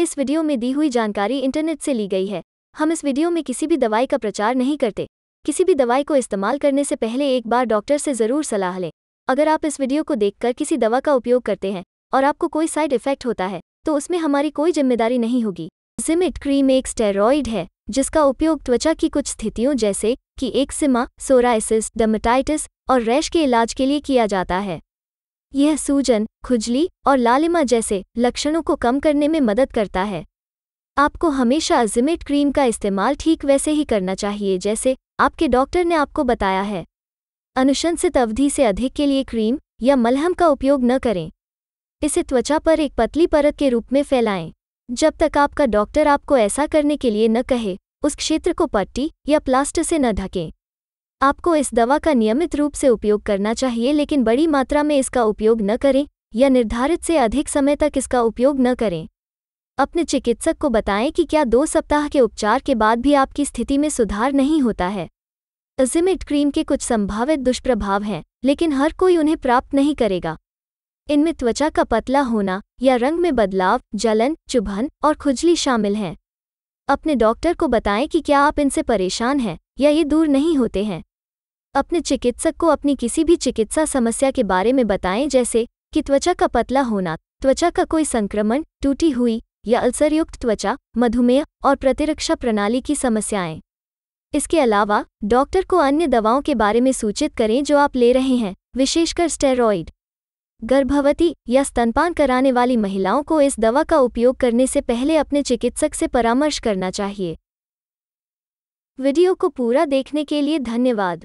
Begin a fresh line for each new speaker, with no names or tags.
इस वीडियो में दी हुई जानकारी इंटरनेट से ली गई है हम इस वीडियो में किसी भी दवाई का प्रचार नहीं करते किसी भी दवाई को इस्तेमाल करने से पहले एक बार डॉक्टर से ज़रूर सलाह लें अगर आप इस वीडियो को देखकर किसी दवा का उपयोग करते हैं और आपको कोई साइड इफेक्ट होता है तो उसमें हमारी कोई जिम्मेदारी नहीं होगी जिमिट क्रीम एक स्टेरॉइड है जिसका उपयोग त्वचा की कुछ स्थितियों जैसे कि एक्सिमा सोराइसिस डमेटाइटिस और रैश के इलाज के लिए किया जाता है यह सूजन खुजली और लालिमा जैसे लक्षणों को कम करने में मदद करता है आपको हमेशा अजिमेट क्रीम का इस्तेमाल ठीक वैसे ही करना चाहिए जैसे आपके डॉक्टर ने आपको बताया है अनुशंसित अवधि से अधिक के लिए क्रीम या मलहम का उपयोग न करें इसे त्वचा पर एक पतली परत के रूप में फैलाएं जब तक आपका डॉक्टर आपको ऐसा करने के लिए न कहे उस क्षेत्र को पट्टी या प्लास्टर से न ढकें आपको इस दवा का नियमित रूप से उपयोग करना चाहिए लेकिन बड़ी मात्रा में इसका उपयोग न करें या निर्धारित से अधिक समय तक इसका उपयोग न करें अपने चिकित्सक को बताएं कि क्या दो सप्ताह के उपचार के बाद भी आपकी स्थिति में सुधार नहीं होता है जिमिट क्रीम के कुछ संभावित दुष्प्रभाव हैं लेकिन हर कोई उन्हें प्राप्त नहीं करेगा इनमें त्वचा का पतला होना या रंग में बदलाव जलन चुभन और खुजली शामिल हैं अपने डॉक्टर को बताएं कि क्या आप इनसे परेशान हैं या ये दूर नहीं होते हैं अपने चिकित्सक को अपनी किसी भी चिकित्सा समस्या के बारे में बताएं जैसे कि त्वचा का पतला होना त्वचा का कोई संक्रमण टूटी हुई या अल्सरयुक्त त्वचा मधुमेह और प्रतिरक्षा प्रणाली की समस्याएं इसके अलावा डॉक्टर को अन्य दवाओं के बारे में सूचित करें जो आप ले रहे हैं विशेषकर स्टेरॉइड गर्भवती या स्तनपान कराने वाली महिलाओं को इस दवा का उपयोग करने से पहले अपने चिकित्सक से परामर्श करना चाहिए वीडियो को पूरा देखने के लिए धन्यवाद